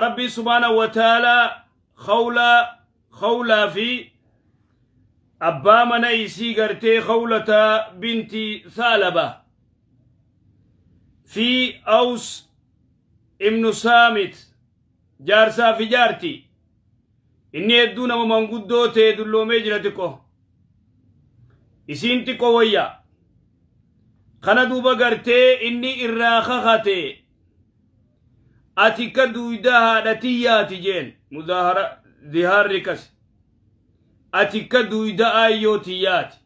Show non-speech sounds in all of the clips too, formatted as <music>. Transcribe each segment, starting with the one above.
ربي سبحانه وتعالى خولا خولا في أبا منيسي سيغرتي خولة بنت ثالبة في أوس ابن سامت جارسا في جارتي إني أدونا ومن قدوتي دلو مجرتكو إسين تكو ويا خنا دوبا قرتي إني إراخختي ati ka duyda haadhatii jeen mudaahara zihaarri kas ati ka duyda aayyooti yaati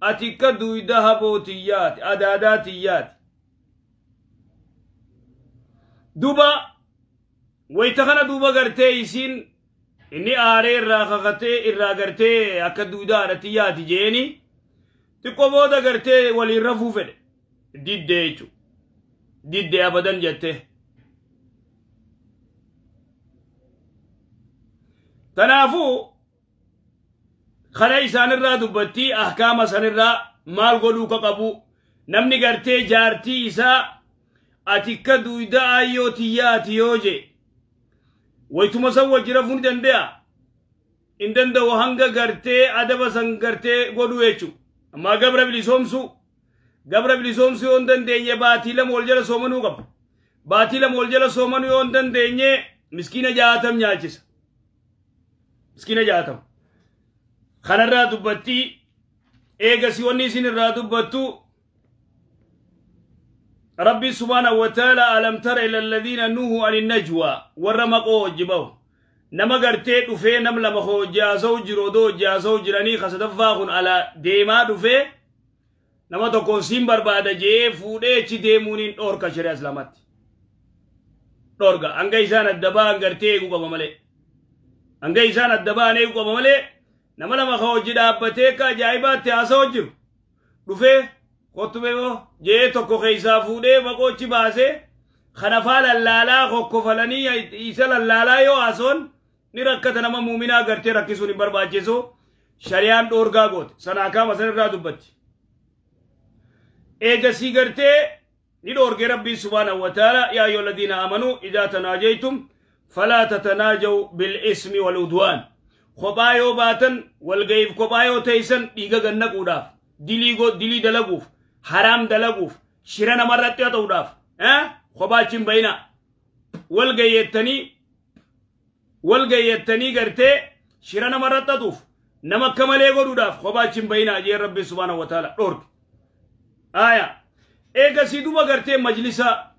ati ka duyda habooti yaati adaadaati duba wayta kana duba gartee isin inni aaree irraa kakatee irraa gartee akka duyda haadhatii yaati jeeni xiqqoo garte gartee waliin rafuu fedhe diddee diddee abadan jettee تنافو خلا إسان الرا دبتي أحكام سن الرا مال قلوك قبو نمني قرتي جارتي إسا أتك دويدا أيو تياتي يوجي ويتما سوى جرفون دنديا إن دندو هنگا قرتي أدب سن قرتي قلو يچو أما قبر بلي سومسو قبر بلي سومسو يون دنديا باتي لم والجل سومنو قب باتي لم والجل سومنو يون دنديا مسكين جاتم ناچس جاتم خان الرادو dubbattii eegasi سيواني سين الرادو dubbattu ربي سبحانه وتعالى ألم تر إلى الذين نوهوا عن النجوى ورمقوا جبوا نما غرتي دفه نملا مخو جازو جرودو جازو جراني خسدفاخن على ديما دفه نما تكون سيمبر بعد جيفو فوده ديمونين دور شريع سلامات دورغا انغيسان الدبا غرتي غوبا ملي hanga isaan adda baanee qoba malee nama lama ka hojii dhaabbatee ka ajaa'ibaatti haasa hojjiru dhufee qottube moo jee tokko keessaa fuudhee maqoochi baasee kanafaa lallaalaa kokkofalanii isa lallaalaa yoo haasoon ni rakkata nama muuminaa gartee rakkisuun hin barbaachisu shariyaan dhoorgaa goote sanaa kaama san irraa dubbatti eegasii gartee ni dhoorgee rabbii subhaanahu wa ta'ala Ya yaa yoo ladiina amanuu idaa tanaajaytum فلا تتناجوا بالاسم والعدوان خبايو باتن والغيب خبايو تيسن ديغا غنق وداف دلي غو دلي دلغوف حرام دلغوف شرنا مرت يتوداف ها خباچين بينا والغيتني والغيتني غرتي شرنا مرت تطوف نما غو وداف خباچين بينا جي ربي سبحانه وتعالى دورك آية ايه قصيدو بغرتي مجلسا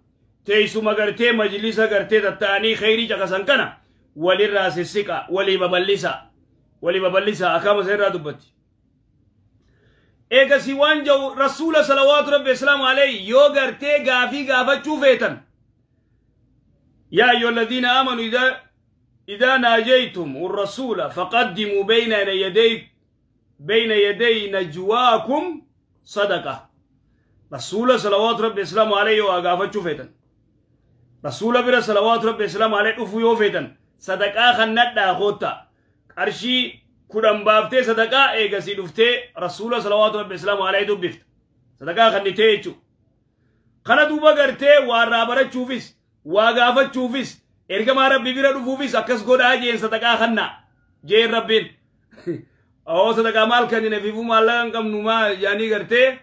تيسو مغرتي مجلسة غرتي تتاني خيري جاكا سنكنا ولي راسي سيكا ولي بباليسا ولي بباليسا أخام سيرا دبتي ايكا سيوان جو رسول صلوات رب السلام عليه يو غرتي غافي غافة چوفيتن يا أيها الذين آمنوا إذا إذا ناجيتم الرسول فقدموا بين يدي بين يدي نجواكم صدقة رسول صلوات رب السلام عليه وغافة چوفيتن رسول برا صلوات رب السلام عليه أفو يوفيتن صدقاء خنات دا خوتا أرشي كدن بافتي صدقاء إيغسي دفتي رسول صلوات رب السلام عليه دبفت صدقاء خنتي يجو خنا دوبا غرتي وارابرة تشوفيس واغافة تشوفيس إرقما ربي برا دفوفيس أكس قودا جين صدقاء خنا جين ربين أو صدقاء مال كنين فيفو مالا انقم يعني غرتي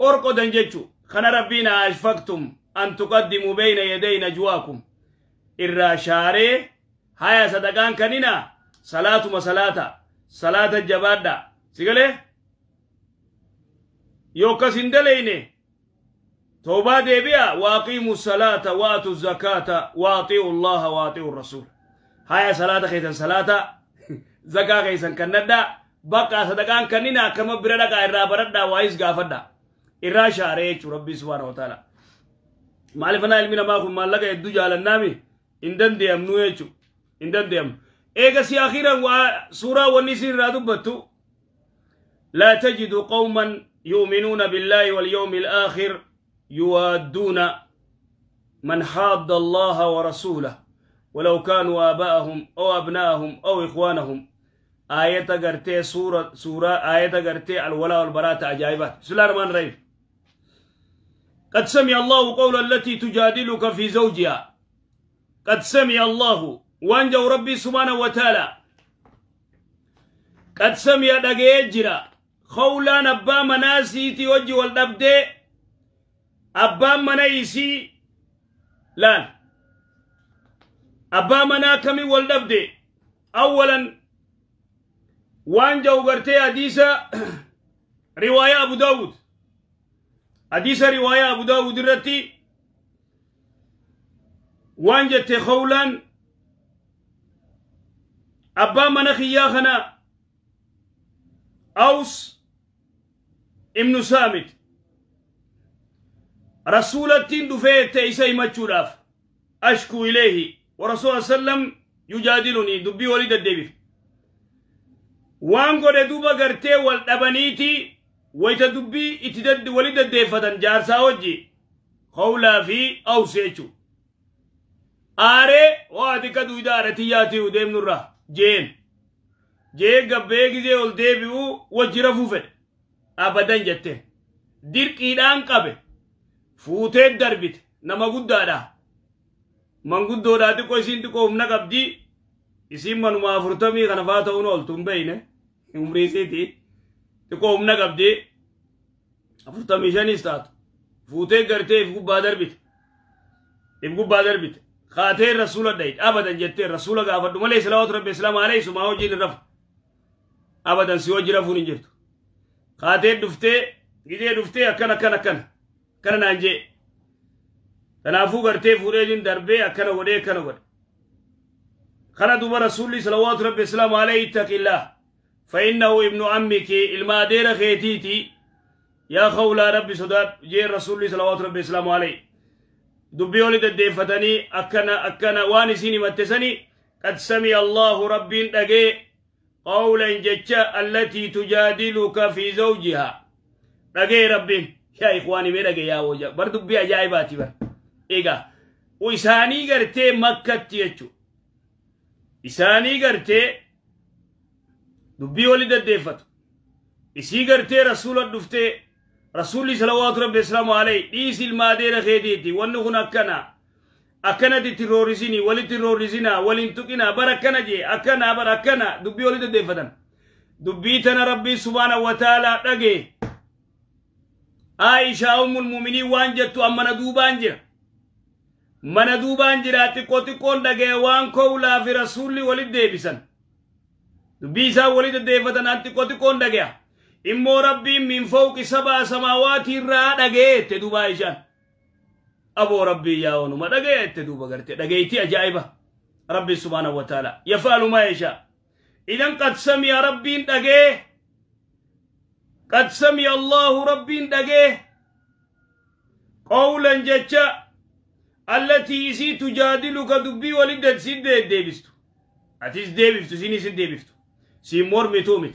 أرقو دنجتشو خنا ربينا أشفقتم أن تقدموا بين يدي نجواكم إرى شاري هيا صدقان كننا صلاة ما صلاة صلاة الجبادة سيقلي يوكس اندليني توبا ديبيا واقيموا الصلاة واتوا الزكاة واطيعوا الله واطيعوا الرسول هيا صلاة خيسا صلاة <laughs> زكاة خيسا كندا بقى صدقان كننا كما بردا كايرا بردا وايس غافدا إرى شاري ربي سبحانه وتعالى مالي فنائل مينا ما خم مالك يدو جالا نامي اندن ديام نويتو اندن ديام ايغا سي اخيرا سورة ونسين رادو بطو لا تجد قوما يؤمنون بالله واليوم الآخر يوادون من حاد الله ورسوله ولو كانوا آباءهم أو أبناءهم أو إخوانهم آية قرتي سورة سورة آية قرتي الولاء والبراءة عجائبات بسم الله الرحمن الرحيم قد سمع الله قول التي تجادلك في زوجها قد سمع الله وانجو ربي سبحانه وتعالى قد سمع دقيجرا خولا نبا مناسي توجه والدبد أبا منايسي لان أبا مناكمي والدبد أولا وانجو قرتي حديث <coughs> رواية أبو داود حديث رواية أبو داود الرتي وانجة تخولا أبا منخي ياخنا أوس ابن سامت رسولتين دفئة إسا مجوراف أشكو إليه ورسول الله صلى الله عليه وسلم يجادلني دبي ولد الدبي وان دوبا قرتي والدبنيتي wayta dubbii itti wali daddeeffatan jaarsaa wajji qawlaa fi awsee aaree waa xiqqaa duwida aarati yaatiu deemnurra jeen jee gabbee gizee ol deebi'uu wajjira fuufedhe abadan jette dirqiidhaan qabe fuutee darbite nama guddaadha manguddoodhaa xiqqoo isiin xiqqoo humna qabdi isiin manumaa afurtamii kana faa ol ooltu hin تكو أمنا قبدي أفرطة ميشان يستات فوتي قرتي إفقو بادر بيت إفقو بادر بيت خاتي الرسول دايت أبدا جتي الرسول قافد مالي سلاوات رب السلام عليه سما هو جيل رفت أبدا سيو جرافون جرت خاتي دفتي إذا دفتي أكنا أكنا أكنا أكنا نانجي تنافو قرتي فوريجين دربي أكنا ودي أكنا ودي خنا دوبا رسول الله صلوات رب السلام عليه اتق الله فإنه ابن عمك المادير خيتيتي يا خولا ربي صداد جي رسول الله ربي الله عليه دبي ولد الديفتني أكنا أكنا وانسيني متسني قد سمي الله ربي دقي قولا جتشا التي تجادلك في زوجها دقي ربي يا إخواني ميرا يا وجه بردو بي أجايباتي بر إيقا وإساني قرتي مكة تيجو إساني قرتي dubbii wali deddeeffatu isii gartee rasuula dhuftee rasuulli salawaatu rabbi islaamu alayhi dhiisi ilmaadeera keetiiti wanni kun akkana akkanatti tiroorisini wali tiroorisinaa waliin tuqinaa bara akkana jee akkana bara akkana dubbii wali deddeeffatan dubbii tana rabbii subhaana wa taalaa dhagee aishaa ummul muminii waan jettu an mana duubaan jira mana duubaan jira xiqqoo xiqqoon dhagee waan kowlaa fi rasuulli walit deebisan dubbii isaa wali deddeeffatan xiqqoo xiqqoon dhagaya immoo rabbiin min fawqi sabaa samaawaati irraa dhagayette duba ishaan aboo rabbii yaa'onuma dhagayette duba garte dhagayti ajaa'iba rabbi subhaanahu wa taala yafaalu maa yashaa idan qad sami'a rabbiin dhagee qad sami'a allaahu rabbiin dhagee qawlan jecha allatii isii tujaadiluka dubbii waliddat sin deebbistu atis deebiftu sin isin deebiftu سيمور متومت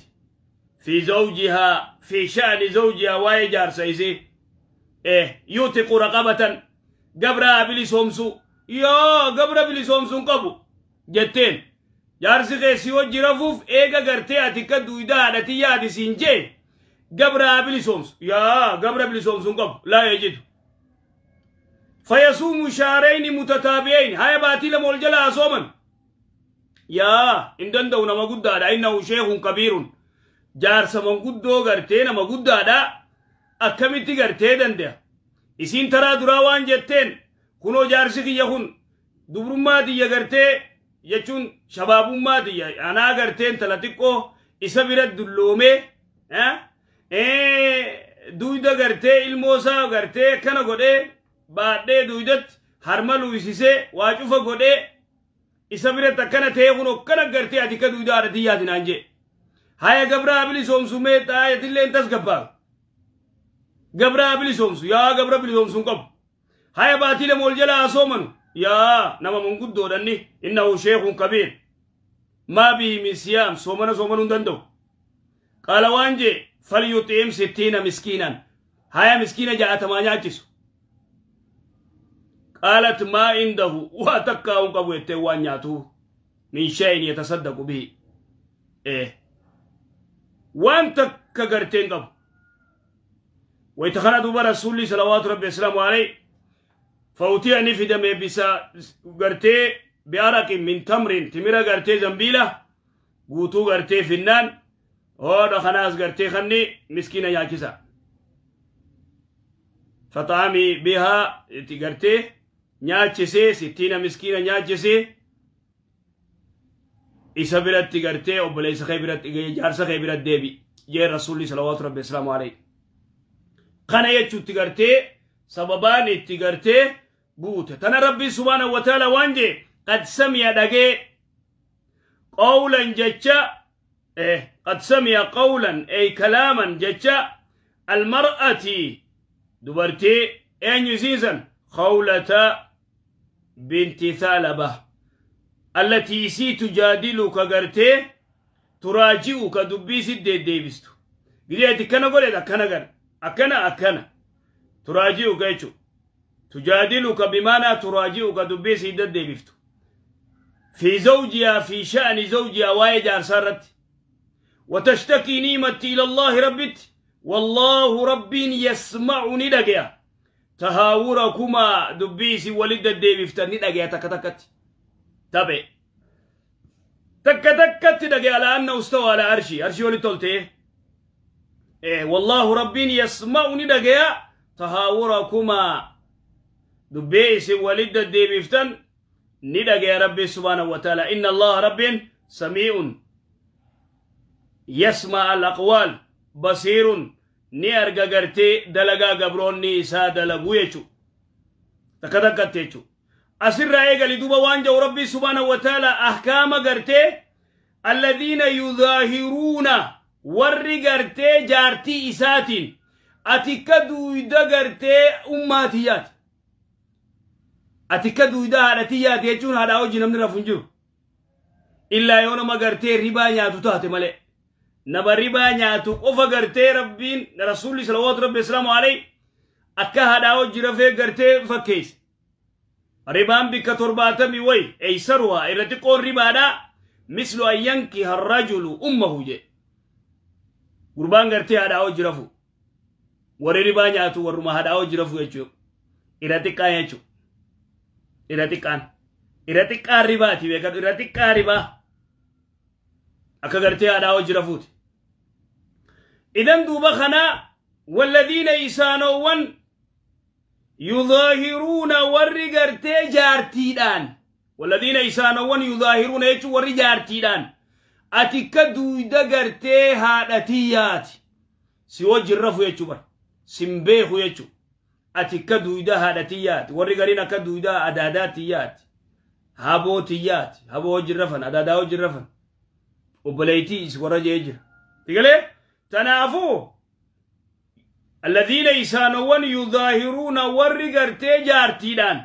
في زوجها في شأن زوجها جار سيسي إيه يوتق رقبة قبرها سومسو يا قبر بلسومسو قبو جتين جارسي غيسي وجي رفوف إيقا قرتي أتكدو إدانة يادي سينجي قبرها بلسومسو يا قبر بلسومسو قبو لا يجد فيصوم شهرين متتابعين هاي باتي لمول جلا صومن yaa hin danda'u nama guddaadha innahu sheekun kabiirun jaarsaman guddoo gartee nama guddaadha akkamitti gartee danda'a isiin taraa duraa waan jetteen kunoo jaarsi kiyya kun dubrummaa tiyya gartee jechuun shabaabummaa tiyya anaa garteen tala xiqqoo isa bira dulloomee duyda gartee ilmoosaa gartee kana godhee baadhee duydatti harma luisisee waa cufa godhee isa bira takkana ta'e kun okkana gartee ati kaduu idaara tiyyaatin aan jee haya gabra bilisoomsu meexxa ayatillee intas gabbaafi gabra bilisoomsu yaa gabra bilisoomsu hin qabu haya baatii lama ol jala hasoomanu yaa nama manguddoodhanni innahu sheekun kabiir maa bihi min siyaam soomana soomanuu hin danda'u qaala waan jee falyuxiim sittiina miskiinan haya miskiina ja'atamaa nyaachisu آلت ما عنده واتكا ونقبو يتوان ياتو من شيء يتصدق به إيه وانتك كغرتين قبو ويتخلط برسولي صلوات ربي السلام عليه فوتي نفد مي بسا غرتي بأرق من تمرين تمرة غرتي زنبيلة غوتو غرتي فنان هو خناس غرتي خني مسكينة ياكسا فطعمي بها تغرتي nyaachisee sittiina miskiina nyaachisee isabirat tigarte gartee obboleessa kee biratti jaarsa kee biratti deebi jee rasuulli salawaatu rabbi islaamu alayhi kana jechuutti gartee sababaan itti gartee buute tana rabbi subhaanahu wa taala waan qad samiya dhagee qawlan jecha eh qad samiya qawlan ay kalaaman jecha almar'ati dubartii eenyu isiisan qawlata بنت ثالبة التي سي تجادلك غرتي تراجعك دبي سيد ديبستو قلية دي كنا قولي دا كنا غر أكنا أكنا تراجعك يجو تجادلك بمعنى تراجعك دبي سيد ديبستو في زوجيا في شأن زوجيا وايد عرصارت وتشتكي نيمتي إلى الله ربت والله ربين يسمعني لقيا تهاورا كما دبيسي ولد الديبفتني دقيا تك تكت تبع تك تكت دقيا على أن استوى على أرشي أرشي ولد تلتيه إيه والله ربي يسمعني دقيا تهاورا كما دبيسي ولد الديبفتن ندق يا ربي سبحانه وتعالى إن الله رب سميع يسمع الأقوال بصير ni arga gartee dalagaa gabroonni isaa dalagu jechu takka takkatti jechu asirraa eegali duba waan jau rabbii subhaanahu wataala ahkaama gartee alladhiina yudaahiruuna warri gartee jaartii isaatiin atikka duuyda gartee ummaatii atikka duuyda haadhatii yaate jechuun haadhaa namni rafu hin jiru illaa yoo nama gartee نبا ربا نياتو قفا غرتي ربين رسول صلوات ربي السلام عليه أكا هداو جرفي غرتي فكيس ربان بك ترباتمي وي أي سروها إرتي قول ربا دا مثل أن ينكي الرجل أمه جي قربان غرتي هداو جرفو وري ربا نياتو ورما هداو جرفو يجو إرتي كان يجو إرتي كان irratti qaarribaati beekan irratti qaarribaa akka gartee haadhaa hojii rafuuti. إذن دوب خنا والذين إسانوان يظاهرون ورقرت جارتيدان والذين إسانوان يظاهرون يجو ور جارتيدان أتك دويدا قرت هادتيات سوى جرفو يجو بر سنبيخو يجو أتك دويدا هادتيات ورقرين أك دويدا أداداتيات هابوتيات هابو جرفن أداداو جرفن وبليتي إسورا جيجر تقلي؟ Tanaafuu alladhiina isaanowwan yudaahiruuna warri gartee jaartiidhaan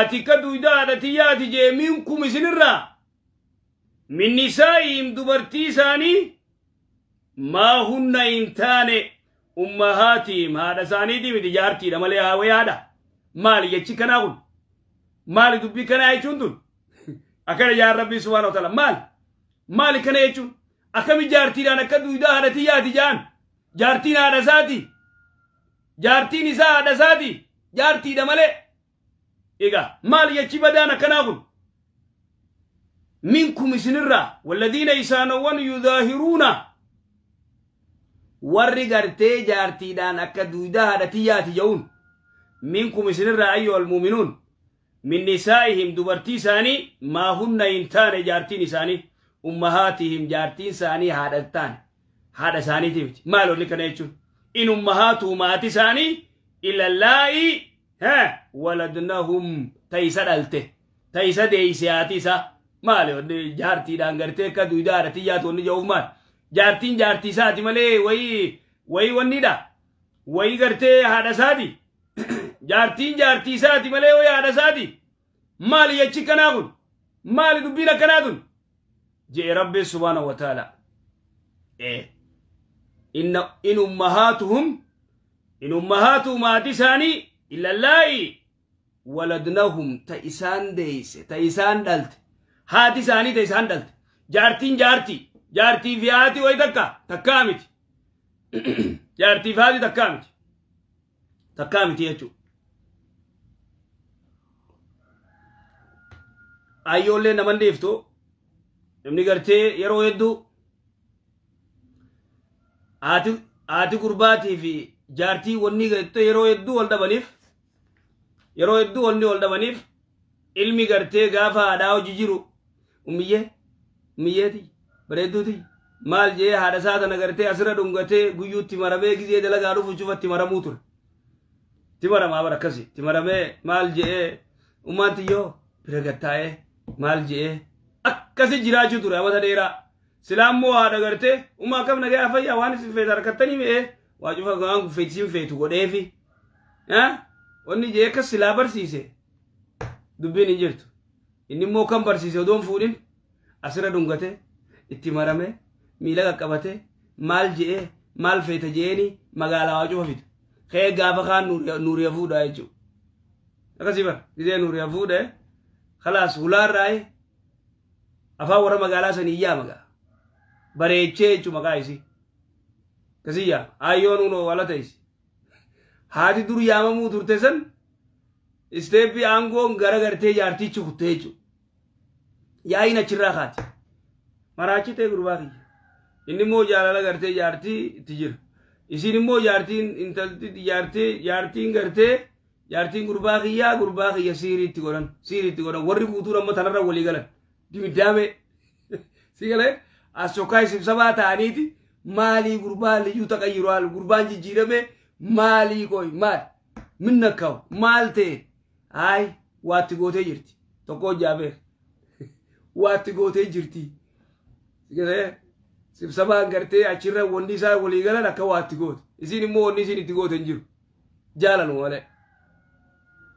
ati ka duydaadhati yaati jeemiin kum isinirraa min nisaa'ihim dubartii isaanii maa hunna hin taane ummahaatiim haadha isaaniitiif iti jaartiidha malee hawayaadha maali jechi kanaa kun maali dubbii kanaa jechuun tun akkana jaan rabbii subhaana wa taala maali maali kana jechuun akkami jaartiidhaan akka duudaa haadhatii yaati jaan jaartiin haadha isaati jaartiin isaa haadha isaati jaartiidha malee egaa maal yachi badaan akkanaa kun minkum isinirraa waladiina isaanowwan yudaahiruuna warri gartee jaartiidhaan akka duudaa haadhatii yaati ja'uun minkum isinirraa ayyuha almuuminuun min nisaa'ihim dubartii isaanii maa hunna hin taane jaartiin isaanii ummahaatihim jaartiin isaanii haadhaltaan haadha isaaniitiif maal onni kana jechuun in ummahaatu maati isaanii ilallaa'i waladnahum taysa dhalte taysa deeyse haati isaa maal onni jaartiidhaan gartee akka duydaa haadhatii yaatu onni ja'uuf maal jaartiin jaartii isaati malee wayi wayi wannidha wayi gartee haadha isaati jaartiin jaartii isaati malee wayi haadha isaati maali jechi kanaa kun maali dubbiin akkanaa kun جاء ربي سبحانه وتعالى إيه إن إن أمهاتهم إن أمهاتهم آتساني إلا الله ولدنهم تإسان ديس تإسان دلت هاتساني تإسان دلت جارتين جارتي جارتي في آتي وي تكامت <coughs> جارتي في آتي تكامت تكامت يجو أيولي نمان ديفتو namni gartee yeroo hedduu haati gurbaatii fi jaartii wanni gartee yeroo hedduu wal dhabaniif yeroo hedduu wanni wal dhabaniif ilmi gartee gaafa haadhaa hojii jiru umiyyee umiyyeeti bareedduuti maal jee haadha isaa tana gartee asirra dhungatee guyyuutti maramee gizee dalagaa dhufu cufatti maramuu ture itti maramaa bara akkasi itti maramee maal jee ummaan tiyyoo bira gattaa'ee maal jee akkasi jiraachuu ture abata dheeraa silaan immoo haadha gartee umaa kam nagaa fayyaa waan isin feetu harkattanii mi'ee waa cufa waan feetiin feetu godheefi wanni jee akka silaa barsiise dubbiin hin jirtu inni immoo kan barsiise odoon fuudhin asirra dhungatee itti maramee miila qaqqabatee maal jee, maal feeta jeeni magaalaa waa cufa fidu kee gaafa kaan nuuriya fuudhaa jechuudha akkasii bara nuuriya fuudhee khalaas hulaan raayee afaan warra magaalaa sanii yaa magaa bareechee jechu maqaa isi kasiyya ayyoon uno ala ta'isi haati dur yaamamuu turte san isteeppi aangoon gara gartee jaartichi kutte jechu yaayin achirraa kaati maraachitee gurbaa kiyya inni immoo jaalala gartee jaartii itti jira isin immoo jaartiin intalti jaartii jaartiin gartee jaartiin gurbaa kiyyaa gurbaa kiyya siirii godhan siirii godhan warri guutuun amma tanarra walii galan dibiddaame <laughs> si galee asokkaa isibsabaa ta'aniiti maalii gurbaan liyyuu taqayyiraal gurbaan jijjiirame maalii koy mal minna kaw maal wati haay jirti tokko jaabeer <laughs> wati gootee jirti si galee sibsabaan gartee achirra wanni isaa walii galan akka waatti goote isin immoo wanni isin itti goote hin jiru jaalanu malee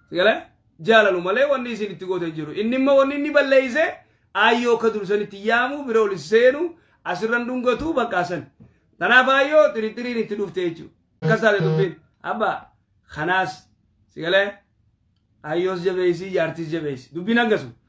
si galee jaalanu malee isin itti goote hin jiru inni immoo wanni inni balleeyse ayyoo akka dursanitti yaamu bira ol seenu asirran dhungatu baqqaasan. Tanaaf ayyoo xirixiriin itti dhufte jechuudha. Akkas taate dubbiin abbaa kanaas sigalee ayyoos jabeessi jaartis jabeessi dubbiin akkasuma.